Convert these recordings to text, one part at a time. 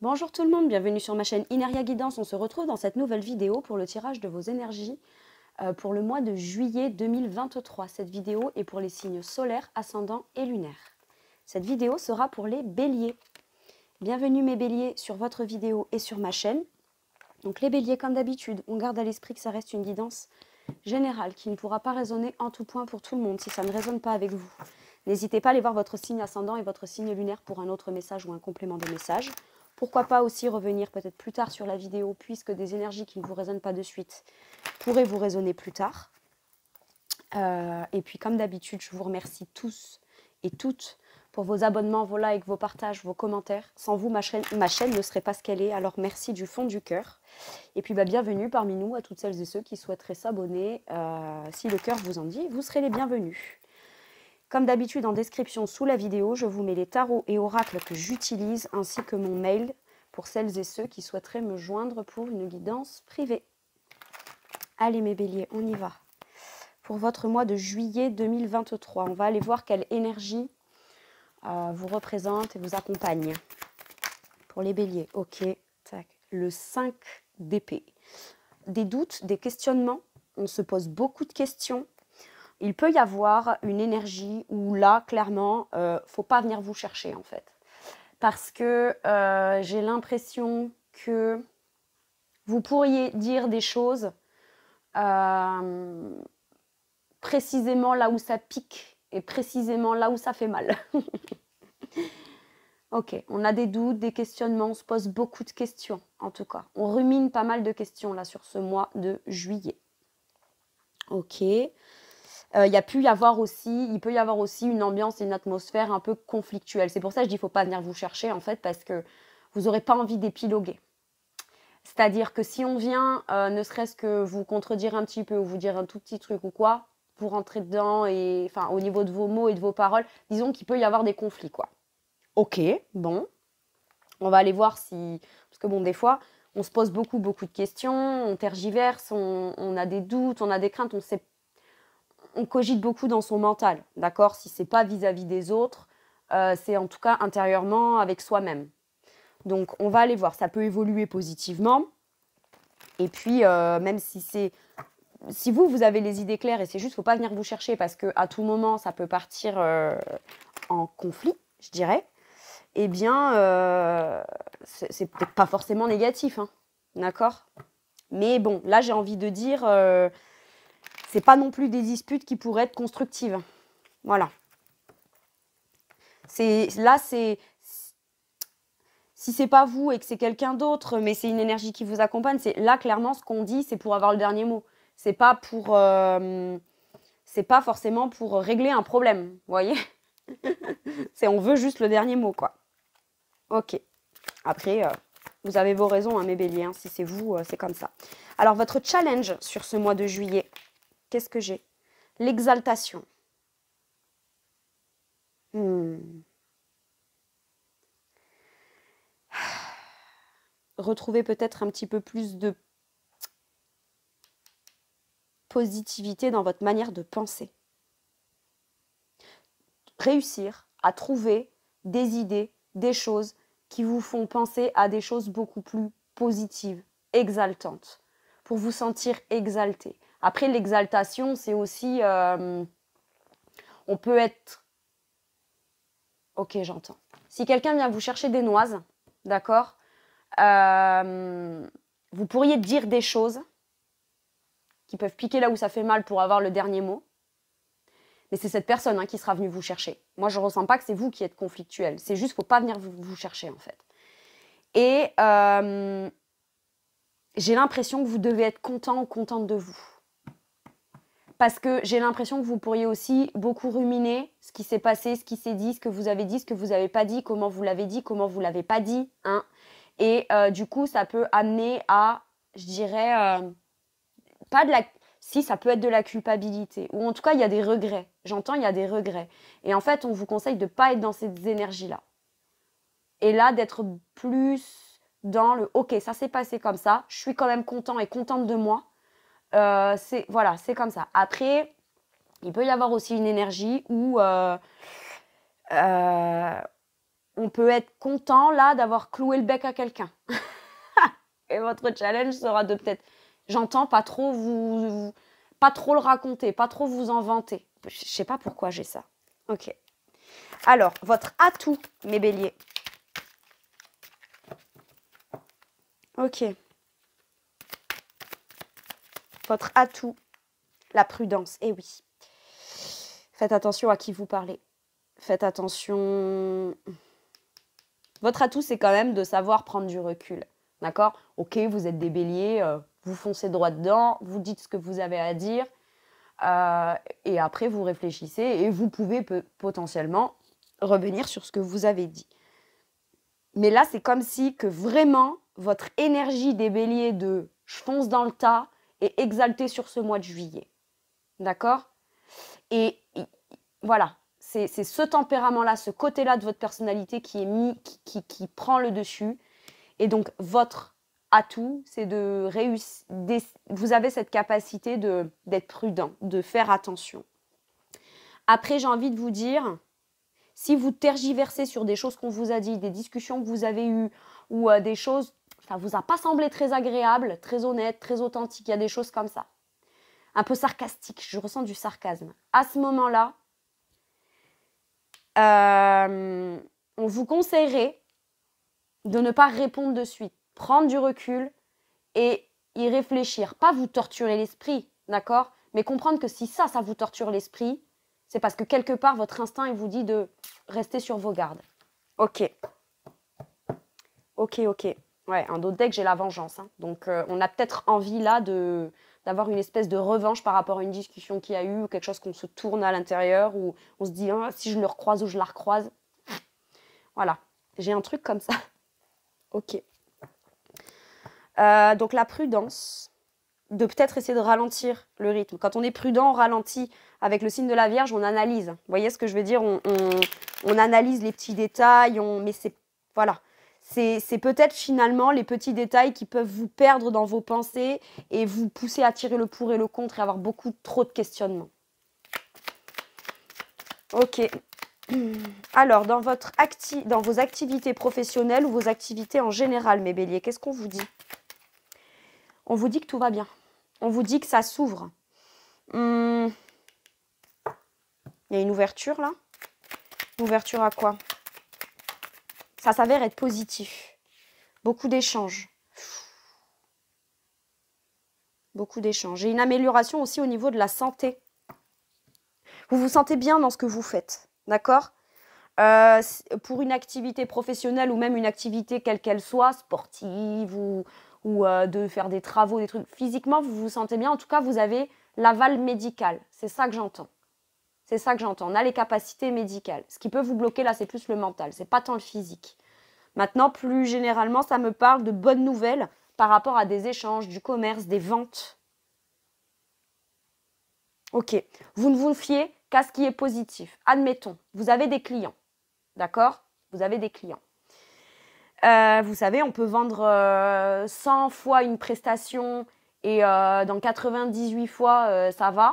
Bonjour tout le monde, bienvenue sur ma chaîne Ineria Guidance. On se retrouve dans cette nouvelle vidéo pour le tirage de vos énergies euh, pour le mois de juillet 2023. Cette vidéo est pour les signes solaires, ascendants et lunaires. Cette vidéo sera pour les béliers. Bienvenue mes béliers sur votre vidéo et sur ma chaîne. Donc les béliers, comme d'habitude, on garde à l'esprit que ça reste une guidance générale qui ne pourra pas résonner en tout point pour tout le monde si ça ne résonne pas avec vous. N'hésitez pas à aller voir votre signe ascendant et votre signe lunaire pour un autre message ou un complément de message. Pourquoi pas aussi revenir peut-être plus tard sur la vidéo, puisque des énergies qui ne vous résonnent pas de suite pourraient vous résonner plus tard. Euh, et puis comme d'habitude, je vous remercie tous et toutes pour vos abonnements, vos likes, vos partages, vos commentaires. Sans vous, ma chaîne, ne serait pas ce qu'elle est. Alors merci du fond du cœur. Et puis bah, bienvenue parmi nous à toutes celles et ceux qui souhaiteraient s'abonner. Euh, si le cœur vous en dit, vous serez les bienvenus. Comme d'habitude, en description sous la vidéo, je vous mets les tarots et oracles que j'utilise, ainsi que mon mail pour celles et ceux qui souhaiteraient me joindre pour une guidance privée. Allez mes béliers, on y va. Pour votre mois de juillet 2023, on va aller voir quelle énergie euh, vous représente et vous accompagne. Pour les béliers, ok, tac, le 5 d'épée. Des doutes, des questionnements, on se pose beaucoup de questions, il peut y avoir une énergie où là, clairement, euh, faut pas venir vous chercher en fait. Parce que euh, j'ai l'impression que vous pourriez dire des choses euh, précisément là où ça pique et précisément là où ça fait mal. ok, on a des doutes, des questionnements, on se pose beaucoup de questions en tout cas. On rumine pas mal de questions là sur ce mois de juillet. Ok. Euh, il peut y avoir aussi une ambiance et une atmosphère un peu conflictuelle. C'est pour ça que je dis ne faut pas venir vous chercher en fait parce que vous n'aurez pas envie d'épiloguer. C'est-à-dire que si on vient, euh, ne serait-ce que vous contredire un petit peu ou vous dire un tout petit truc ou quoi, vous rentrez dedans et enfin au niveau de vos mots et de vos paroles, disons qu'il peut y avoir des conflits quoi. Ok, bon, on va aller voir si parce que bon des fois on se pose beaucoup beaucoup de questions, on tergiverse, on, on a des doutes, on a des craintes, on ne sait on cogite beaucoup dans son mental, d'accord Si c'est pas vis-à-vis des autres, euh, c'est en tout cas intérieurement avec soi-même. Donc on va aller voir, ça peut évoluer positivement. Et puis euh, même si c'est si vous vous avez les idées claires et c'est juste faut pas venir vous chercher parce que à tout moment ça peut partir euh, en conflit, je dirais. Eh bien, c'est peut-être pas forcément négatif, hein, d'accord Mais bon, là j'ai envie de dire c'est pas non plus des disputes qui pourraient être constructives. Voilà. C'est là c'est si c'est pas vous et que c'est quelqu'un d'autre, mais c'est une énergie qui vous accompagne, c'est là clairement ce qu'on dit, c'est pour avoir le dernier mot. C'est pas pour euh, c'est pas forcément pour régler un problème, vous voyez C'est on veut juste le dernier mot quoi. OK. Après euh, vous avez vos raisons, hein, mes béliers. Hein. si c'est vous, euh, c'est comme ça. Alors, votre challenge sur ce mois de juillet, Qu'est-ce que j'ai L'exaltation. Hmm. Retrouver peut-être un petit peu plus de positivité dans votre manière de penser. Réussir à trouver des idées, des choses qui vous font penser à des choses beaucoup plus positives, exaltantes, pour vous sentir exalté, après, l'exaltation, c'est aussi... Euh, on peut être... Ok, j'entends. Si quelqu'un vient vous chercher des noises, d'accord euh, Vous pourriez dire des choses qui peuvent piquer là où ça fait mal pour avoir le dernier mot. Mais c'est cette personne hein, qui sera venue vous chercher. Moi, je ne ressens pas que c'est vous qui êtes conflictuel. C'est juste qu'il ne faut pas venir vous, chercher, en fait. Et euh, j'ai l'impression que vous devez être content ou contente de vous parce que j'ai l'impression que vous pourriez aussi beaucoup ruminer ce qui s'est passé, ce qui s'est dit, ce que vous avez dit, ce que vous n'avez pas dit, comment vous l'avez dit, comment vous l'avez pas dit. Hein. Et euh, du coup, ça peut amener à, je dirais, euh, pas de la... Si, ça peut être de la culpabilité. Ou en tout cas, il y a des regrets. J'entends, il y a des regrets. Et en fait, on vous conseille de ne pas être dans ces énergies-là. Et là, d'être plus dans le OK, ça s'est passé comme ça, je suis quand même content et contente de moi. Euh, c'est voilà, c'est comme ça. Après, il peut y avoir aussi une énergie où euh, euh, on peut être content là d'avoir cloué le bec à quelqu'un. Et votre challenge sera de peut-être, j'entends pas trop vous, pas trop le raconter, pas trop vous en vanter. Je sais pas pourquoi j'ai ça. Ok. Alors, votre atout, mes béliers. Ok. Votre atout, la prudence. Eh oui. Faites attention à qui vous parlez. Faites attention. Votre atout, c'est quand même de savoir prendre du recul. D'accord Ok, vous êtes des béliers, euh, vous foncez droit dedans, vous dites ce que vous avez à dire, euh, et après vous réfléchissez et vous pouvez potentiellement revenir sur ce que vous avez dit. Mais là, c'est comme si que vraiment votre énergie des béliers de je fonce dans le tas, et exalté sur ce mois de juillet. D'accord et, voilà, c'est ce tempérament-là, ce côté-là de votre personnalité qui est mis, qui, qui, prend le dessus. Et donc, votre atout, c'est de réussir. Vous avez cette capacité d'être prudent, de faire attention. Après, j'ai envie de vous dire, si vous tergiversez sur des choses qu'on vous a dit, des discussions que vous avez eues ou euh, des choses ça vous a pas semblé très agréable, très honnête, très authentique, il y a des choses comme ça. Un peu sarcastique, je ressens du sarcasme. À ce moment-là, euh, on vous conseillerait de ne pas répondre de suite, prendre du recul et y réfléchir, pas vous torturer l'esprit, d'accord Mais comprendre que si ça, ça vous torture l'esprit, c'est parce que quelque part votre instinct il vous dit de rester sur vos gardes. Ok. Ok, ok. Ouais, un autre deck, j'ai la vengeance. Hein. Donc, euh, on a peut-être envie là de d'avoir une espèce de revanche par rapport à une discussion qu'il y a eu ou quelque chose qu'on se tourne à l'intérieur ou on se dit ah, si je le recroise ou je la recroise. Voilà, j'ai un truc comme ça. ok. Euh, donc la prudence, de peut-être essayer de ralentir le rythme. Quand on est prudent, on ralentit. Avec le signe de la Vierge, on analyse. Vous voyez ce que je veux dire on, analyse les petits détails, on, mais c'est voilà c'est peut-être finalement les petits détails qui peuvent vous perdre dans vos pensées et vous pousser à tirer le pour et le contre et avoir beaucoup trop de questionnements. Ok. Alors, dans, votre dans vos activités professionnelles ou vos activités en général, mes béliers, qu'est-ce qu'on vous dit On vous dit que tout va bien. On vous dit que ça s'ouvre. Hmm. Il y a une ouverture là Ouverture à quoi ça s'avère être positif. Beaucoup d'échanges. Beaucoup d'échanges. Et une amélioration aussi au niveau de la santé. Vous vous sentez bien dans ce que vous faites, d'accord euh, Pour une activité professionnelle ou même une activité quelle qu'elle soit, sportive ou, euh, de faire des travaux, des trucs. Physiquement, vous vous sentez bien. En tout cas, vous avez l'aval médical. C'est ça que j'entends. C'est ça que j'entends. On a les capacités médicales. Ce qui peut vous bloquer là, c'est plus le mental, c'est pas tant le physique. Maintenant, plus généralement, ça me parle de bonnes nouvelles par rapport à des échanges, du commerce, des ventes. Ok, vous ne vous fiez qu'à ce qui est positif. Admettons, vous avez des clients, d'accord Vous avez des clients. Euh, vous savez, on peut vendre 100 euh, fois une prestation et euh, dans 98 fois, ça va.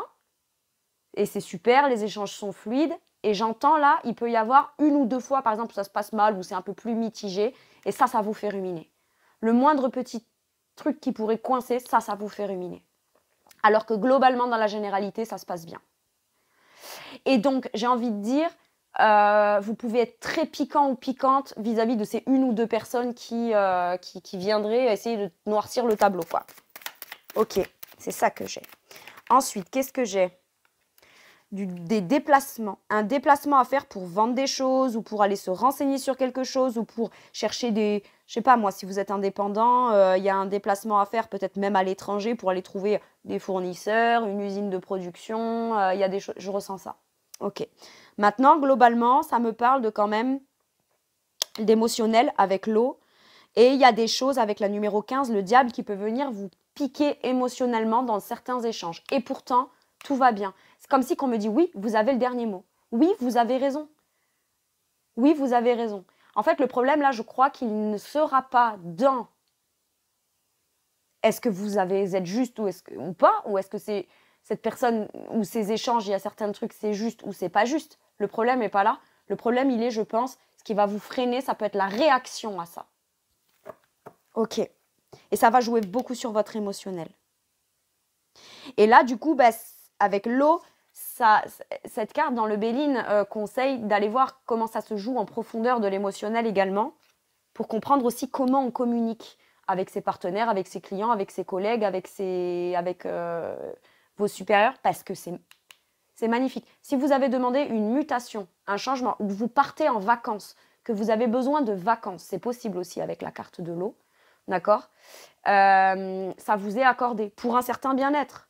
Et c'est super, les échanges sont fluides. Et j'entends là, il peut y avoir une ou deux fois, par exemple, ça se passe mal, ou c'est un peu plus mitigé. Et ça, ça vous fait ruminer. Le moindre petit truc qui pourrait coincer, ça, ça vous fait ruminer. Alors que globalement, dans la généralité, ça se passe bien. Et donc, j'ai envie de dire, euh, vous pouvez être très piquant ou piquante vis-à-vis de ces une ou deux personnes euh, qui, qui, viendraient essayer de noircir le tableau. Quoi. Ok, c'est ça que j'ai. Ensuite, qu'est-ce que j'ai des déplacements. Un déplacement à faire pour vendre des choses ou pour aller se renseigner sur quelque chose ou pour chercher des... Je sais pas moi, si vous êtes indépendant, euh, il y a un déplacement à faire peut-être même à l'étranger pour aller trouver des fournisseurs, une usine de production, euh, il y a des choses... Je ressens ça. Ok. Maintenant, globalement, ça me parle de quand même d'émotionnel avec l'eau. Et il y a des choses avec la numéro 15, le diable, qui peut venir vous piquer émotionnellement dans certains échanges. Et pourtant, tout va bien. C'est comme si qu'on me dit oui, vous avez le dernier mot. Oui, vous avez raison. Oui, vous avez raison. En fait, le problème là, je crois qu'il ne sera pas dans est-ce que vous avez êtes juste ou est-ce que ou pas ou est-ce que c'est cette personne ou ces échanges, il y a certains trucs c'est juste ou c'est pas juste. Le problème n'est pas là. Le problème, il est, je pense, ce qui va vous freiner, ça peut être la réaction à ça. Ok. Et ça va jouer beaucoup sur votre émotionnel. Et là, du coup, ben, avec l'eau, ça, cette carte dans le Béline euh, conseille d'aller voir comment ça se joue en profondeur de l'émotionnel également, pour comprendre aussi comment on communique avec ses partenaires, avec ses clients, avec ses collègues, avec, ses, avec euh, vos supérieurs, parce que c'est, c'est magnifique. Si vous avez demandé une mutation, un changement, ou que vous partez en vacances, que vous avez besoin de vacances, c'est possible aussi avec la carte de l'eau, d'accord euh, Ça vous est accordé pour un certain bien-être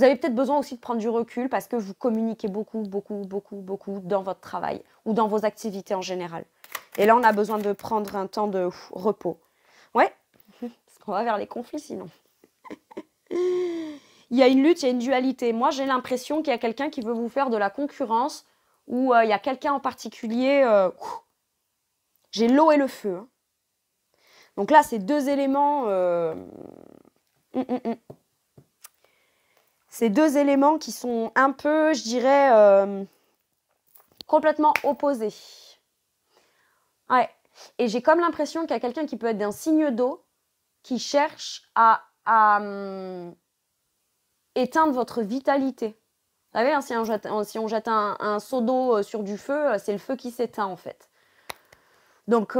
vous avez peut-être besoin aussi de prendre du recul parce que vous communiquez beaucoup, beaucoup, beaucoup, beaucoup dans votre travail ou dans vos activités en général. Et là, on a besoin de prendre un temps de repos. Ouais, parce qu'on va vers les conflits sinon. il y a une lutte, il y a une dualité. Moi, j'ai l'impression qu'il y a quelqu'un qui veut vous faire de la concurrence ou euh, il y a quelqu'un en particulier. Euh, j'ai l'eau et le feu. Hein. Donc là, c'est deux éléments. Euh, hum, hum, hum ces deux éléments qui sont un peu, je dirais, euh, complètement opposés. Ouais. Et j'ai comme l'impression qu'il y a quelqu'un qui peut être d'un signe d'eau qui cherche à, hum, éteindre votre vitalité. Vous savez, hein, si on jette, un, seau d'eau euh, sur du feu, euh, c'est le feu qui s'éteint en fait. Donc,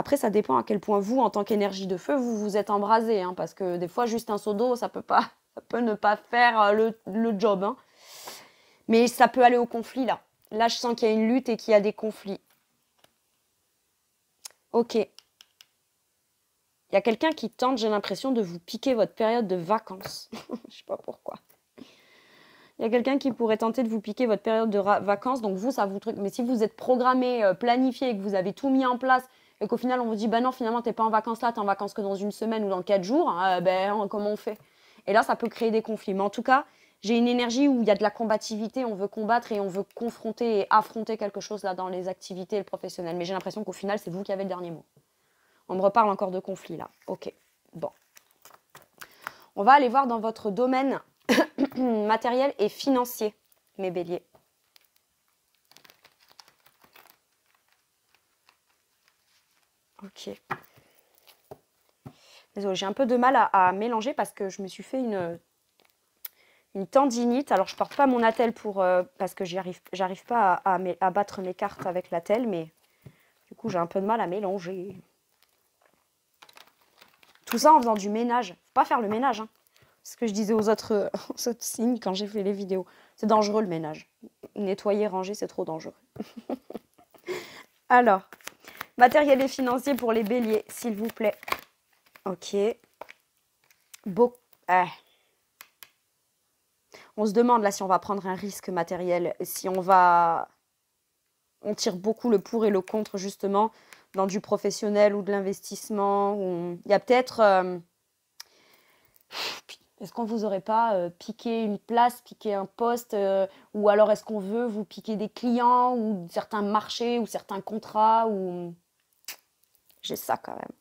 après, ça dépend à quel point vous, en tant qu'énergie de feu, vous vous êtes embrasé, hein, parce que des fois, juste un seau d'eau, ça peut pas, ça peut ne pas faire euh, le, job. Hein. Mais ça peut aller au conflit là. Là, je sens qu'il y a une lutte et qu'il y a des conflits. Ok. Il y a quelqu'un qui tente, j'ai l'impression, de vous piquer votre période de vacances. je sais pas pourquoi. Il y a quelqu'un qui pourrait tenter de vous piquer votre période de vacances. Donc vous, ça vous truc. Mais si vous êtes programmé, euh, planifié et que vous avez tout mis en place et qu'au final on vous dit bah non finalement t'es pas en vacances là, t'es en vacances que dans une semaine ou dans quatre jours, hein, euh, ben comment on fait Et là ça peut créer des conflits. Mais en tout cas, j'ai une énergie où il y a de la combativité, on veut combattre et on veut confronter et affronter quelque chose là dans les activités et le professionnel. Mais j'ai l'impression qu'au final c'est vous qui avez le dernier mot. On me reparle encore de conflits là. Ok, bon. On va aller voir dans votre domaine matériel et financier, mes béliers. Ok. Désolée, oh, j'ai un peu de mal à, mélanger parce que je me suis fait une, tendinite. Alors, je porte pas mon attel pour, euh, parce que j'arrive n'arrive pas à, battre mes cartes avec l'attel, mais du coup, j'ai un peu de mal à mélanger. Tout ça en faisant du ménage. Faut pas faire le ménage. Hein. Ce que je disais aux autres signes quand j'ai fait les vidéos. C'est dangereux le ménage. Nettoyer, ranger, c'est trop dangereux. Alors, Matériel et financier pour les béliers, s'il vous plaît. Ok. Eh. On se demande là si on va prendre un risque matériel, si on va... On tire beaucoup le pour et le contre justement dans du professionnel ou de l'investissement. Il y a peut-être... Euh, est-ce qu'on ne vous aurait pas euh, piqué une place, piqué un poste, euh, ou alors est-ce qu'on veut vous piquer des clients ou certains marchés ou certains contrats ou j'ai ça quand même.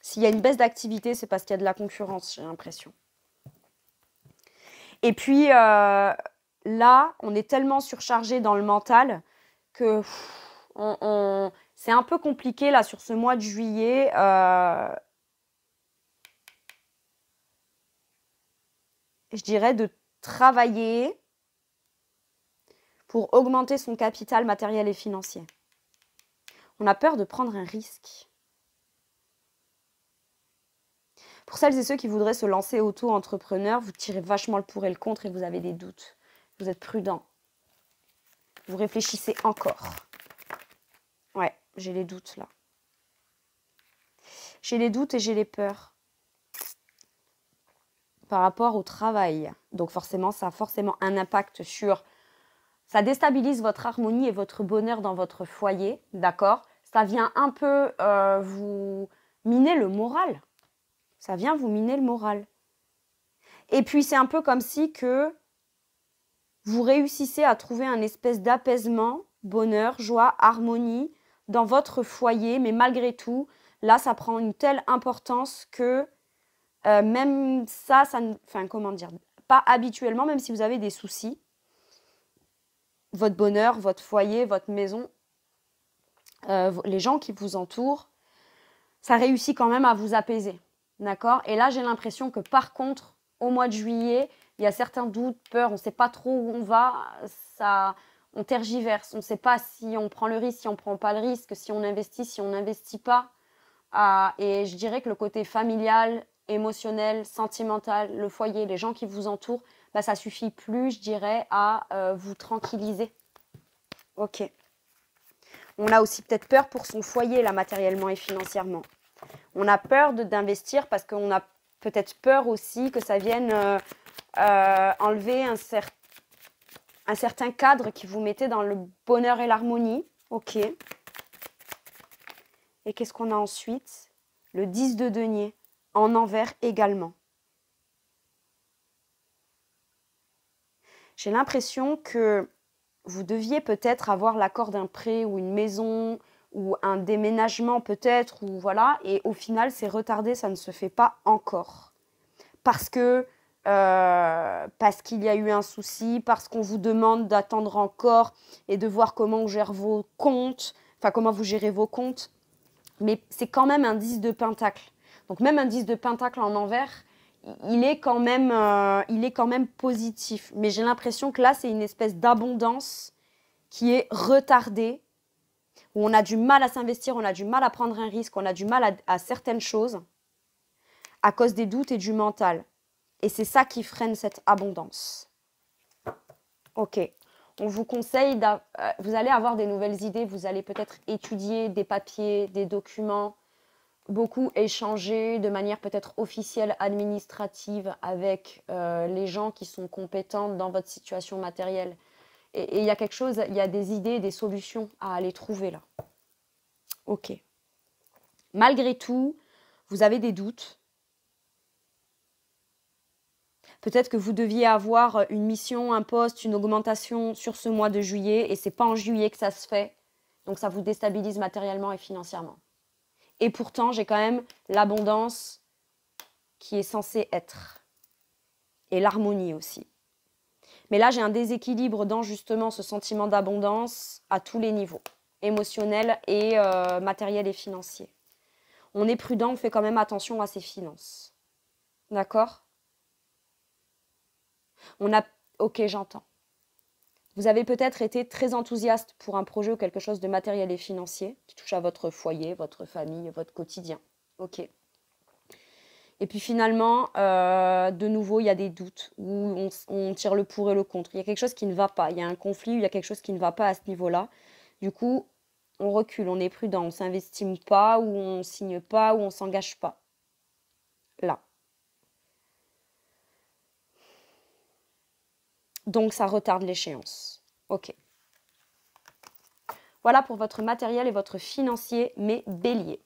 S'il y a une baisse d'activité, c'est parce qu'il y a de la concurrence, j'ai l'impression. Et puis euh, là, on est tellement surchargé dans le mental que c'est un peu compliqué là sur ce mois de juillet. Euh, je dirais de travailler pour augmenter son capital matériel et financier. On a peur de prendre un risque. Pour celles et ceux qui voudraient se lancer auto-entrepreneur, vous tirez vachement le pour et le contre et vous avez des doutes. Vous êtes prudent. Vous réfléchissez encore. Ouais, j'ai les doutes là. J'ai les doutes et j'ai les peurs par rapport au travail. Donc forcément, ça a forcément un impact sur... Ça déstabilise votre harmonie et votre bonheur dans votre foyer, d'accord ça vient un peu euh, vous miner le moral. Ça vient vous miner le moral. Et puis c'est un peu comme si que vous réussissez à trouver un espèce d'apaisement, bonheur, joie, harmonie dans votre foyer, mais malgré tout, là ça prend une telle importance que euh, même ça, ça ne... enfin comment dire, pas habituellement, même si vous avez des soucis, votre bonheur, votre foyer, votre maison euh, les gens qui vous entourent, ça réussit quand même à vous apaiser. D'accord Et là, j'ai l'impression que par contre, au mois de juillet, il y a certains doutes, peurs, on ne sait pas trop où on va, ça, on tergiverse, on ne sait pas si on prend le risque, si on ne prend pas le risque, si on investit, si on n'investit pas. Ah, et je dirais que le côté familial, émotionnel, sentimental, le foyer, les gens qui vous entourent, bah, ça suffit plus, je dirais, à euh, vous tranquilliser. Ok. On a aussi peut-être peur pour son foyer, là, matériellement et financièrement. On a peur d'investir parce qu'on a peut-être peur aussi que ça vienne euh, euh, enlever un, certain cadre qui vous mettait dans le bonheur et l'harmonie. Ok. Et qu'est-ce qu'on a ensuite Le 10 de denier, en envers également. J'ai l'impression que vous deviez peut-être avoir l'accord d'un prêt ou une maison ou un déménagement peut-être ou voilà et au final c'est retardé, ça ne se fait pas encore parce que euh, parce qu'il y a eu un souci, parce qu'on vous demande d'attendre encore et de voir comment gère vos comptes, enfin comment vous gérez vos comptes. Mais c'est quand même un 10 de pentacle. Donc même un 10 de pentacle en envers, euh, il est quand même, positif. Mais j'ai l'impression que là, c'est une espèce d'abondance qui est retardée, où on a du mal à s'investir, on a du mal à prendre un risque, on a du mal à, à certaines choses à cause des doutes et du mental. Et c'est ça qui freine cette abondance. Ok. On vous conseille, euh, vous allez avoir des nouvelles idées, vous allez peut-être étudier des papiers, des documents, beaucoup échanger de manière peut-être officielle, administrative, avec euh, les gens qui sont compétents dans votre situation matérielle. Et il y a quelque chose, il y a des idées, des solutions à aller trouver là. Ok. Malgré tout, vous avez des doutes. Peut-être que vous deviez avoir une mission, un poste, une augmentation sur ce mois de juillet, et c'est pas en juillet que ça se fait. Donc ça vous déstabilise matériellement et financièrement. Et pourtant, j'ai quand même l'abondance qui est censée être. Et l'harmonie aussi. Mais là, j'ai un déséquilibre dans justement ce sentiment d'abondance à tous les niveaux, émotionnel et euh, matériel et financier. On est prudent, on fait quand même attention à ses finances. D'accord On a... Ok, j'entends. Vous avez peut-être été très enthousiaste pour un projet ou quelque chose de matériel et financier qui touche à votre foyer, votre famille, votre quotidien. OK. Et puis finalement, euh, de nouveau, il y a des doutes où on, tire le pour et le contre. Il y a quelque chose qui ne va pas. Il y a un conflit, il y a quelque chose qui ne va pas à ce niveau-là. Du coup, on recule, on est prudent, on s'investit pas ou on signe pas ou on s'engage pas. donc ça retarde l'échéance. Ok. Voilà pour votre matériel et votre financier, mes béliers.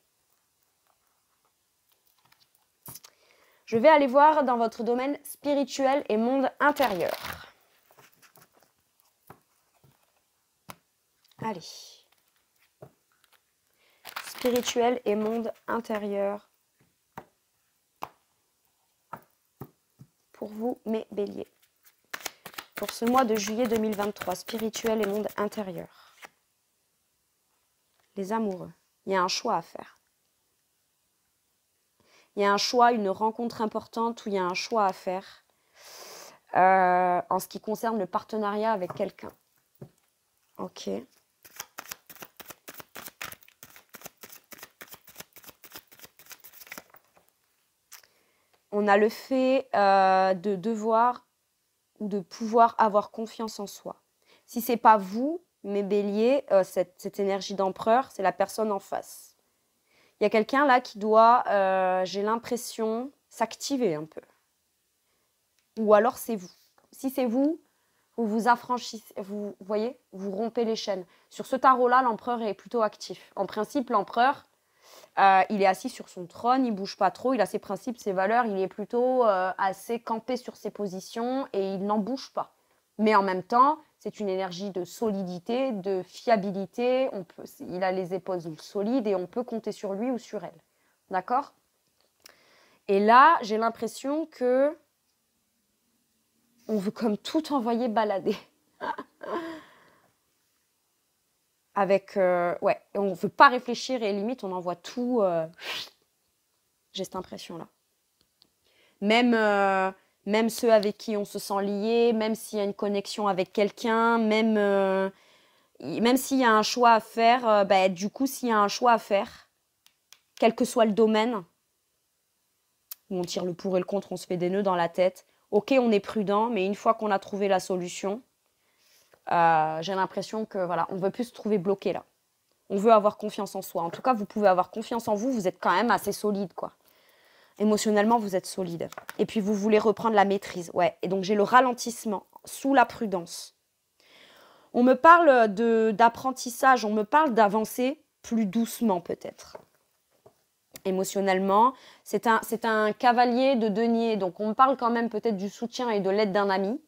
Je vais aller voir dans votre domaine spirituel et monde intérieur. Allez. Spirituel et monde intérieur. Pour vous, mes béliers pour ce mois de juillet 2023, spirituel et monde intérieur. Les amoureux, il y a un choix à faire. Il y a un choix, une rencontre importante où il y a un choix à faire euh, en ce qui concerne le partenariat avec quelqu'un. Ok. on a le fait euh, de devoir de pouvoir avoir confiance en soi. Si c'est pas vous, mes béliers, euh, cette, énergie d'empereur, c'est la personne en face. Il y a quelqu'un là qui doit, euh, j'ai l'impression, s'activer un peu. Ou alors c'est vous. Si c'est vous, vous vous affranchissez, vous voyez, vous rompez les chaînes. Sur ce tarot-là, l'empereur est plutôt actif. En principe, l'empereur, euh, il est assis sur son trône, il bouge pas trop, il a ses principes, ses valeurs, il est plutôt euh, assez campé sur ses positions et il n'en bouge pas. Mais en même temps, c'est une énergie de solidité, de fiabilité. On peut, il a les épaules solides et on peut compter sur lui ou sur elle. D'accord Et là, j'ai l'impression que on veut comme tout envoyer balader. avec euh, ouais on ne veut pas réfléchir et limite on en voit tout euh, j'ai cette impression là même euh, même ceux avec qui on se sent lié même s'il y a une connexion avec quelqu'un même même s'il y a un choix à faire bah, du coup s'il y a un choix à faire quel que soit le domaine où on tire le pour et le contre on se fait des nœuds dans la tête ok on est prudent mais une fois qu'on a trouvé la solution euh, j'ai l'impression que voilà, on veut plus se trouver bloqué là. On veut avoir confiance en soi. En tout cas, vous pouvez avoir confiance en vous. Vous êtes quand même assez solide, quoi. Émotionnellement, vous êtes solide. Et puis vous voulez reprendre la maîtrise, ouais. Et donc j'ai le ralentissement sous la prudence. On me parle d'apprentissage, on me parle d'avancer plus doucement peut-être. Émotionnellement, c'est un, un cavalier de denier, donc on me parle quand même peut-être du soutien et de l'aide d'un ami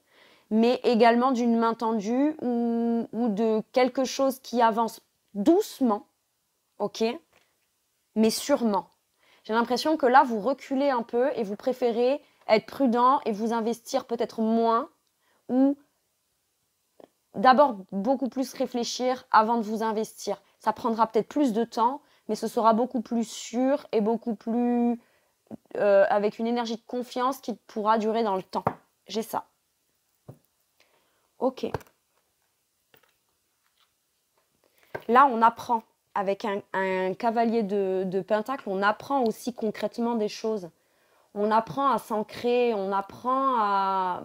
mais également d'une main tendue ou, de quelque chose qui avance doucement, ok, mais sûrement. J'ai l'impression que là, vous reculez un peu et vous préférez être prudent et vous investir peut-être moins ou d'abord beaucoup plus réfléchir avant de vous investir. Ça prendra peut-être plus de temps, mais ce sera beaucoup plus sûr et beaucoup plus euh, avec une énergie de confiance qui pourra durer dans le temps. J'ai ça. OK. Là, on apprend. Avec un, cavalier de, Pentacle, on apprend aussi concrètement des choses. On apprend à s'ancrer, on apprend à,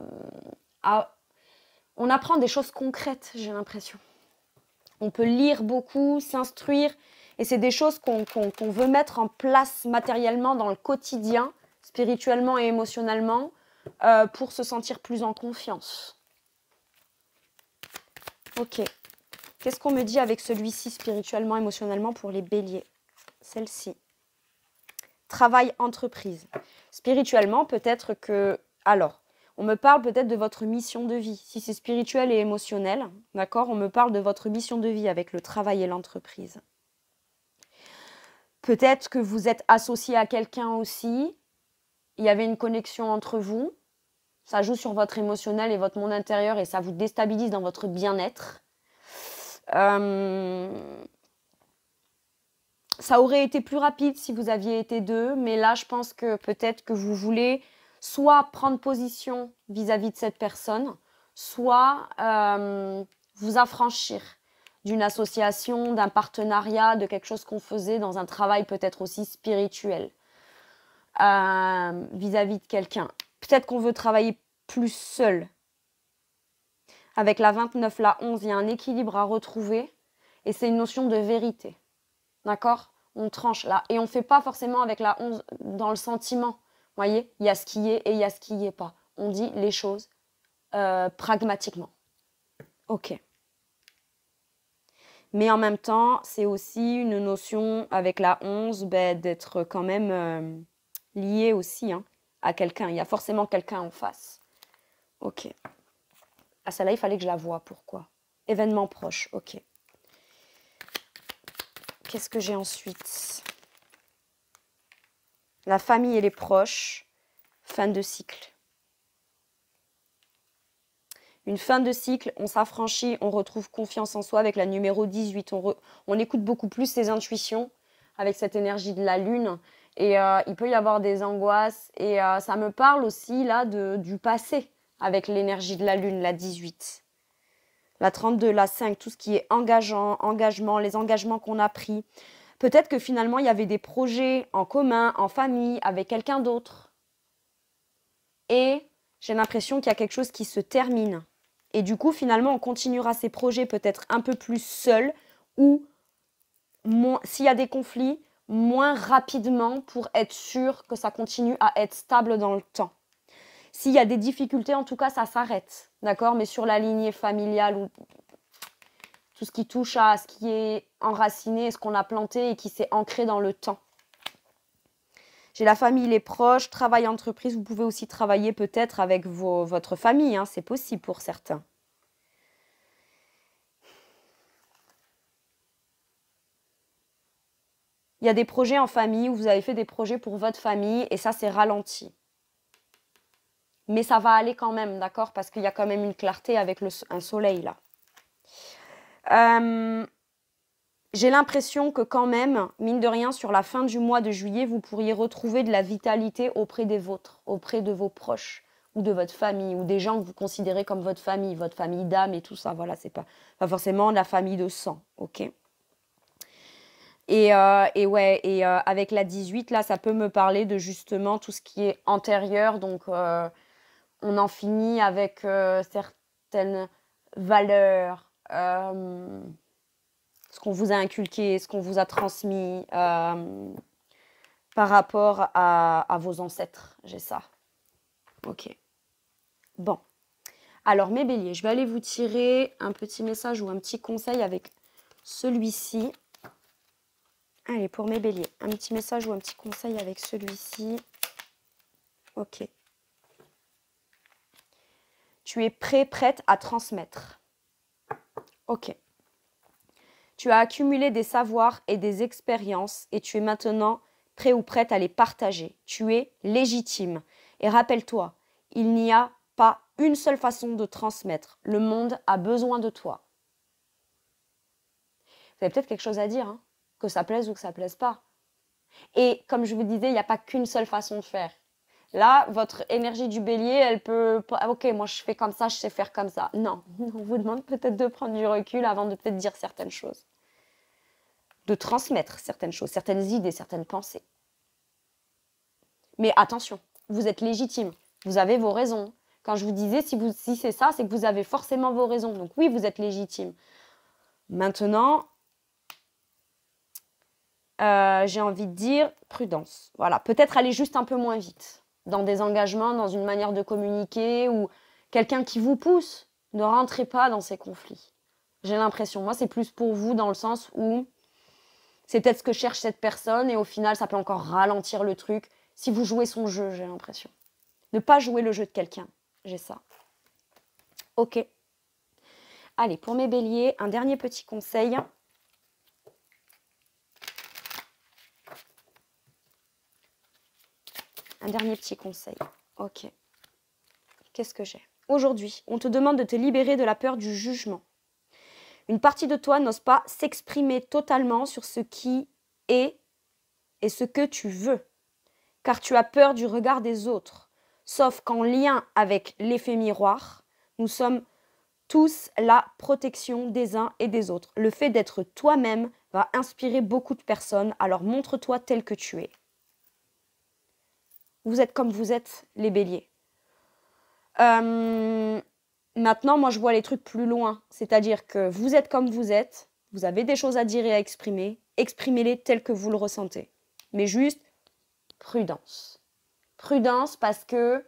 On apprend des choses concrètes, j'ai l'impression. On peut lire beaucoup, s'instruire, et c'est des choses qu'on veut mettre en place matériellement dans le quotidien, spirituellement et émotionnellement, euh, pour se sentir plus en confiance. Ok. Qu'est-ce qu'on me dit avec celui-ci spirituellement, émotionnellement pour les béliers Celle-ci. Travail, entreprise. Spirituellement, peut-être que... Alors, on me parle peut-être de votre mission de vie. Si c'est spirituel et émotionnel, d'accord On me parle de votre mission de vie avec le travail et l'entreprise. Peut-être que vous êtes associé à quelqu'un aussi. Il y avait une connexion entre vous. Ça joue sur votre émotionnel et votre monde intérieur et ça vous déstabilise dans votre bien-être. Euh, ça aurait été plus rapide si vous aviez été deux, mais là, je pense que peut-être que vous voulez soit prendre position vis-à-vis de cette personne, soit euh, vous affranchir d'une association, d'un partenariat, de quelque chose qu'on faisait dans un travail peut-être aussi spirituel vis à -vis de quelqu'un. Peut-être qu'on veut travailler plus seul. Avec la 29, la 11, il y a un équilibre à retrouver et c'est une notion de vérité. D'accord On tranche là et on ne fait pas forcément avec la 11 dans le sentiment. Vous Voyez, il y a ce qui est et il y a ce qui n'est pas. On dit les choses euh, pragmatiquement. Ok. Mais en même temps, c'est aussi une notion avec la 11 ben, d'être quand même euh, lié aussi. Hein à quelqu'un. Il y a forcément quelqu'un en face. Ok. À celle-là, il fallait que je la voie. Pourquoi Événement proche. Ok. Qu'est-ce que j'ai ensuite La famille et les proches. Fin de cycle. Une fin de cycle, on s'affranchit, on retrouve confiance en soi avec la numéro 18. On, on écoute beaucoup plus ses intuitions avec cette énergie de la lune et euh, il peut y avoir des angoisses. Et euh, ça me parle aussi là de, du passé avec l'énergie de la lune, la 18. La 32, la 5, tout ce qui est engageant, engagement, les engagements qu'on a pris. Peut-être que finalement, il y avait des projets en commun, en famille, avec quelqu'un d'autre. Et j'ai l'impression qu'il y a quelque chose qui se termine. Et du coup, finalement, on continuera ces projets peut-être un peu plus seul ou s'il y a des conflits, moins rapidement pour être sûr que ça continue à être stable dans le temps. S'il y a des difficultés, en tout cas, ça s'arrête. D'accord Mais sur la lignée familiale ou tout ce qui touche à ce qui est enraciné, ce qu'on a planté et qui s'est ancré dans le temps. J'ai la famille, les proches, travail entreprise. Vous pouvez aussi travailler peut-être avec votre famille, hein, c'est possible pour certains. Il y a des projets en famille où vous avez fait des projets pour votre famille et ça, c'est ralenti. Mais ça va aller quand même, d'accord Parce qu'il y a quand même une clarté avec un soleil là. Euh, j'ai l'impression que quand même, mine de rien, sur la fin du mois de juillet, vous pourriez retrouver de la vitalité auprès des vôtres, auprès de vos proches ou de votre famille ou des gens que vous considérez comme votre famille, votre famille d'âme et tout ça. Voilà, c'est pas, pas forcément la famille de sang, ok euh, et, ouais, et euh, avec la 18, là, ça peut me parler de justement tout ce qui est antérieur. Donc, euh, on en finit avec certaines valeurs, ce qu'on vous a inculqué, ce qu'on vous a transmis par rapport à, à vos ancêtres. J'ai ça. Ok. Bon. Alors, mes béliers, je vais aller vous tirer un petit message ou un petit conseil avec celui-ci. Allez, pour mes béliers, un petit message ou un petit conseil avec celui-ci. Ok. Tu es prêt, prête à transmettre. Ok. Tu as accumulé des savoirs et des expériences et tu es maintenant prêt ou prête à les partager. Tu es légitime. Et rappelle-toi, il n'y a pas une seule façon de transmettre. Le monde a besoin de toi. Vous avez peut-être quelque chose à dire. Hein que ça plaise ou que ça plaise pas. Et comme je vous disais, il n'y a pas qu'une seule façon de faire. Là, votre énergie du bélier, elle peut. Ah, ok, moi je fais comme ça, je sais faire comme ça. Non, on vous demande peut-être de prendre du recul avant de peut-être dire certaines choses. De transmettre certaines choses, certaines idées, certaines pensées. Mais attention, vous êtes légitime, vous avez vos raisons. Quand je vous disais, si, vous, si c'est ça, c'est que vous avez forcément vos raisons. Donc oui, vous êtes légitime. Maintenant, euh, j'ai envie de dire prudence. Voilà, peut-être aller juste un peu moins vite dans des engagements, dans une manière de communiquer ou quelqu'un qui vous pousse. Ne rentrez pas dans ces conflits. J'ai l'impression, moi, c'est plus pour vous dans le sens où c'est peut-être ce que cherche cette personne et au final, ça peut encore ralentir le truc si vous jouez son jeu, j'ai l'impression. Ne pas jouer le jeu de quelqu'un, j'ai ça. Ok. Allez, pour mes béliers, un dernier petit conseil. Un dernier petit conseil. Ok. Qu'est-ce que j'ai Aujourd'hui, on te demande de te libérer de la peur du jugement. Une partie de toi n'ose pas s'exprimer totalement sur ce qui est et ce que tu veux, car tu as peur du regard des autres. Sauf qu'en lien avec l'effet miroir, nous sommes tous la protection des uns et des autres. Le fait d'être toi-même va inspirer beaucoup de personnes, alors montre-toi tel que tu es. Vous êtes comme vous êtes, les béliers. Euh, maintenant, moi, je vois les trucs plus loin. C'est-à-dire que vous êtes comme vous êtes, vous avez des choses à dire et à exprimer, exprimez-les telles que vous le ressentez. Mais juste, prudence. Prudence parce que...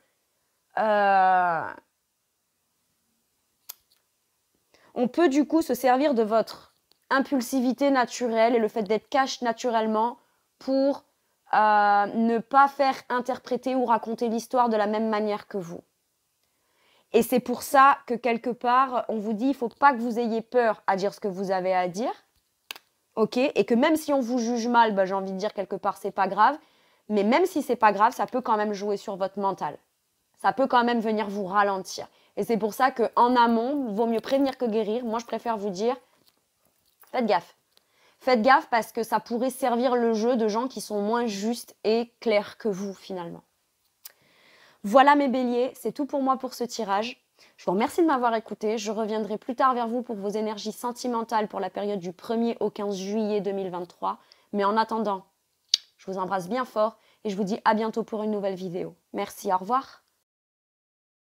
Euh, on peut du coup se servir de votre impulsivité naturelle et le fait d'être cash naturellement pour euh, ne pas faire interpréter ou raconter l'histoire de la même manière que vous. Et c'est pour ça que quelque part, on vous dit, il faut pas que vous ayez peur à dire ce que vous avez à dire. OK Et que même si on vous juge mal, bah, j'ai envie de dire quelque part, c'est pas grave. Mais même si c'est pas grave, ça peut quand même jouer sur votre mental. Ça peut quand même venir vous ralentir. Et c'est pour ça qu'en amont, vaut mieux prévenir que guérir. Moi, je préfère vous dire, faites gaffe faites gaffe parce que ça pourrait servir le jeu de gens qui sont moins justes et clairs que vous finalement. Voilà mes béliers, c'est tout pour moi pour ce tirage. Je vous remercie de m'avoir écouté. Je reviendrai plus tard vers vous pour vos énergies sentimentales pour la période du 1er au 15 juillet 2023. Mais en attendant, je vous embrasse bien fort et je vous dis à bientôt pour une nouvelle vidéo. Merci, au revoir.